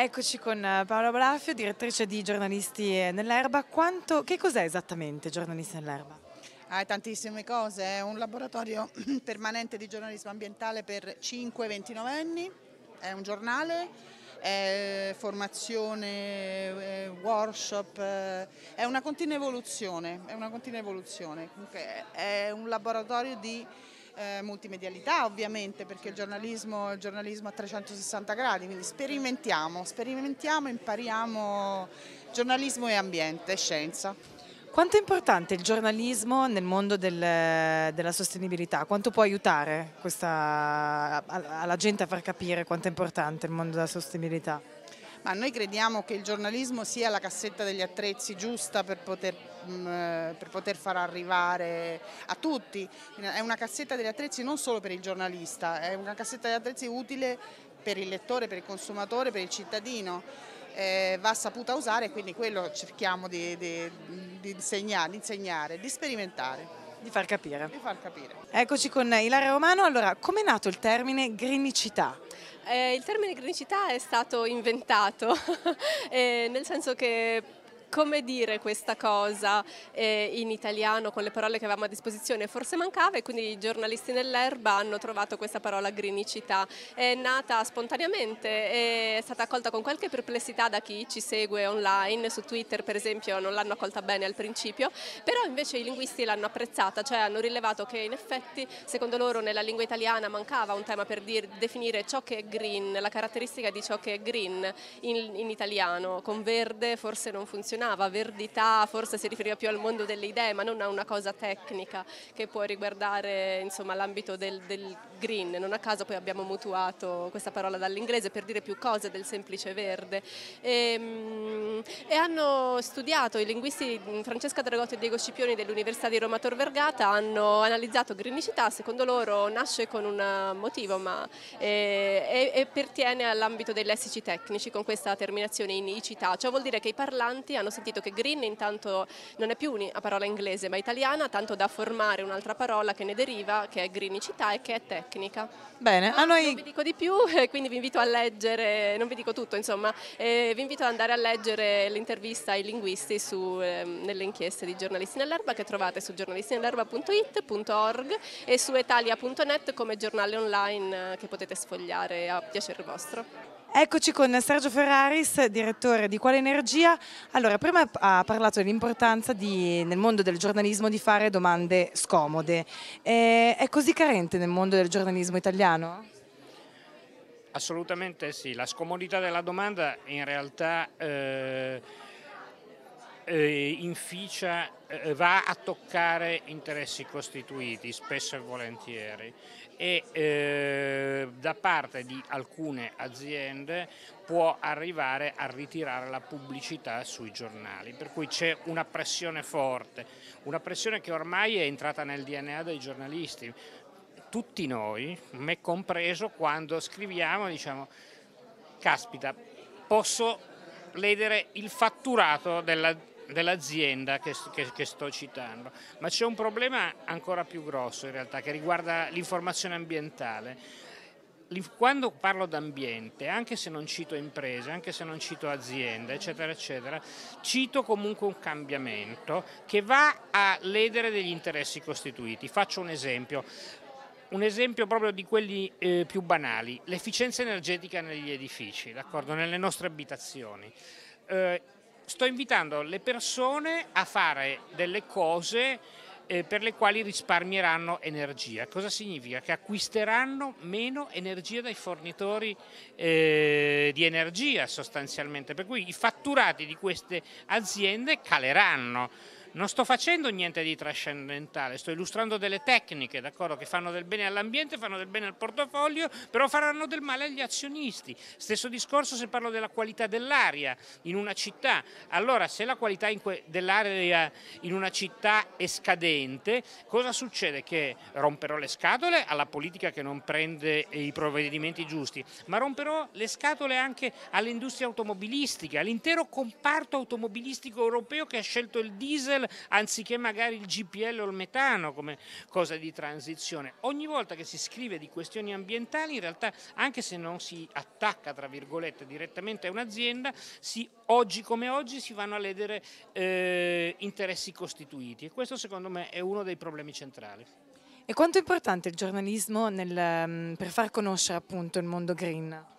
Eccoci con eh, Paola Bolafio, direttrice di Giornalisti eh, nell'Erba. Quanto, che cos'è esattamente Giornalisti nell'Erba? Ah, tantissime cose, è un laboratorio permanente di giornalismo ambientale per 5-29 anni, è un giornale, è formazione, è eh, workshop, è una continua evoluzione, è una continua evoluzione, comunque è un laboratorio di eh, multimedialità ovviamente perché il giornalismo, è il giornalismo a 360 gradi, quindi sperimentiamo, sperimentiamo, impariamo giornalismo e ambiente, scienza. Quanto è importante il giornalismo nel mondo del, della sostenibilità? Quanto può aiutare questa, alla gente a far capire quanto è importante il mondo della sostenibilità? Ma noi crediamo che il giornalismo sia la cassetta degli attrezzi giusta per poter Ehm, per poter far arrivare a tutti. È una cassetta degli attrezzi non solo per il giornalista, è una cassetta degli attrezzi utile per il lettore, per il consumatore, per il cittadino. Eh, va saputa usare e quindi quello cerchiamo di, di, di, insegnare, di insegnare, di sperimentare. Di far, capire. di far capire. Eccoci con Ilaria Romano, allora com'è nato il termine grinicità? Eh, il termine grinicità è stato inventato, eh, nel senso che come dire questa cosa eh, in italiano con le parole che avevamo a disposizione forse mancava e quindi i giornalisti nell'erba hanno trovato questa parola grinicità. È nata spontaneamente, è stata accolta con qualche perplessità da chi ci segue online, su Twitter per esempio non l'hanno accolta bene al principio, però invece i linguisti l'hanno apprezzata, cioè hanno rilevato che in effetti secondo loro nella lingua italiana mancava un tema per dir, definire ciò che è green, la caratteristica di ciò che è green in, in italiano, con verde forse non funziona menzionava, verdità forse si riferiva più al mondo delle idee ma non a una cosa tecnica che può riguardare l'ambito del, del, green, non a caso poi abbiamo mutuato questa parola dall'inglese per dire più cose del semplice verde e, ehm, e hanno studiato i linguisti Francesca Dragotto e Diego Scipioni dell'Università di Roma Tor Vergata hanno analizzato greenicità, secondo loro nasce con un motivo ma, e, eh, e, e pertiene all'ambito dei lessici tecnici con questa terminazione in icità, ciò vuol dire che i parlanti hanno hanno sentito che green intanto non è più una parola inglese ma italiana, tanto da formare un'altra parola che ne deriva, che è greenicità e che è tecnica. Bene, a ah, noi... Non vi dico di più, quindi vi invito a leggere, non vi dico tutto insomma, eh, vi invito ad andare a leggere l'intervista ai linguisti su, eh, nelle inchieste di Giornalisti nell'Erba che trovate su giornalistinellerba.it.org e su italia.net come giornale online eh, che potete sfogliare a piacere vostro. Eccoci con Sergio Ferraris, direttore di Quale Energia. Allora, prima ha parlato dell'importanza nel mondo del giornalismo di fare domande scomode. Eh, è così carente nel mondo del giornalismo italiano? Assolutamente sì, la scomodità della domanda in realtà eh, eh, inficia, eh, va a toccare interessi costituiti spesso e volentieri e eh, da parte di alcune aziende può arrivare a ritirare la pubblicità sui giornali, per cui c'è una pressione forte, una pressione che ormai è entrata nel DNA dei giornalisti. Tutti noi, me compreso, quando scriviamo diciamo caspita, posso ledere il fatturato dell'azienda che, che, che, sto citando, ma c'è un problema ancora più grosso in realtà che riguarda l'informazione ambientale quando parlo d'ambiente, anche se non cito imprese, anche se non cito aziende, eccetera, eccetera, cito comunque un cambiamento che va a ledere degli interessi costituiti. Faccio un esempio. Un esempio proprio di quelli eh, più banali, l'efficienza energetica negli edifici, nelle nostre abitazioni. Eh, sto invitando le persone a fare delle cose eh, per le quali risparmieranno energia. Cosa significa? Che acquisteranno meno energia dai fornitori eh, di energia sostanzialmente, per cui i fatturati di queste aziende caleranno non sto facendo niente di trascendentale, sto illustrando delle tecniche che fanno del bene all'ambiente, fanno del bene al portafoglio, però faranno del male agli azionisti. Stesso discorso se parlo della qualità dell'aria in una città. Allora se la qualità dell'aria in una città è scadente, cosa succede? Che romperò le scatole alla politica che non prende i provvedimenti giusti, ma romperò le scatole anche all'industria automobilistica, all'intero comparto automobilistico europeo che ha scelto il diesel diesel anziché magari il GPL o il metano come cosa di transizione. Ogni volta che si scrive di questioni ambientali in realtà anche se non si attacca tra virgolette direttamente a un'azienda si, oggi come oggi si vanno a ledere eh, interessi costituiti e questo secondo me è uno dei problemi centrali. E quanto è importante il giornalismo nel, mm, per far conoscere appunto il mondo green?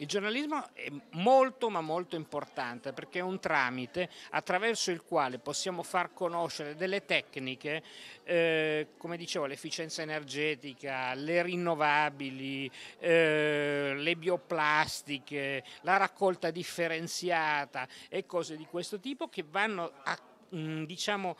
Il giornalismo è molto ma molto importante perché è un tramite attraverso il quale possiamo far conoscere delle tecniche, eh, come dicevo l'efficienza energetica, le rinnovabili, eh, le bioplastiche, la raccolta differenziata e cose di questo tipo che vanno a, mh, mm, diciamo,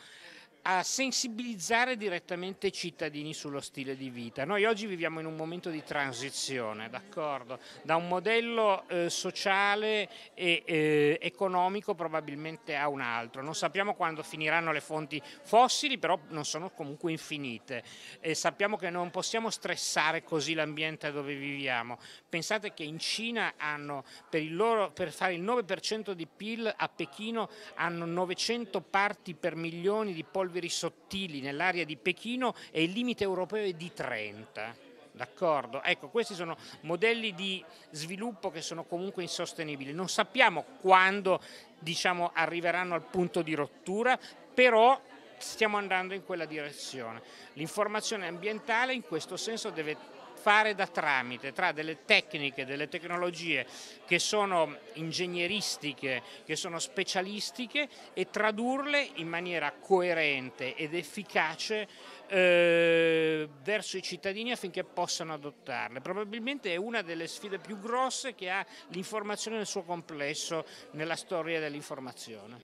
a sensibilizzare direttamente i cittadini sullo stile di vita. Noi oggi viviamo in un momento di transizione, d'accordo? da un modello eh, sociale e eh, economico probabilmente a un altro. Non sappiamo quando finiranno le fonti fossili, però non sono comunque infinite. E sappiamo che non possiamo stressare così l'ambiente dove viviamo. Pensate che in Cina hanno, per, loro, per fare il 9% di PIL, a Pechino hanno 900 parti per milioni di polveri polveri sottili nell'area di Pechino e il limite europeo è di 30. D'accordo? Ecco, questi sono modelli di sviluppo che sono comunque insostenibili. Non sappiamo quando diciamo, arriveranno al punto di rottura, però stiamo andando in quella direzione. L'informazione ambientale in questo senso deve fare da tramite tra delle tecniche, delle tecnologie che sono ingegneristiche, che sono specialistiche e tradurle in maniera coerente ed efficace eh, verso i cittadini affinché possano adottarle. Probabilmente è una delle sfide più grosse che ha l'informazione nel suo complesso nella storia dell'informazione.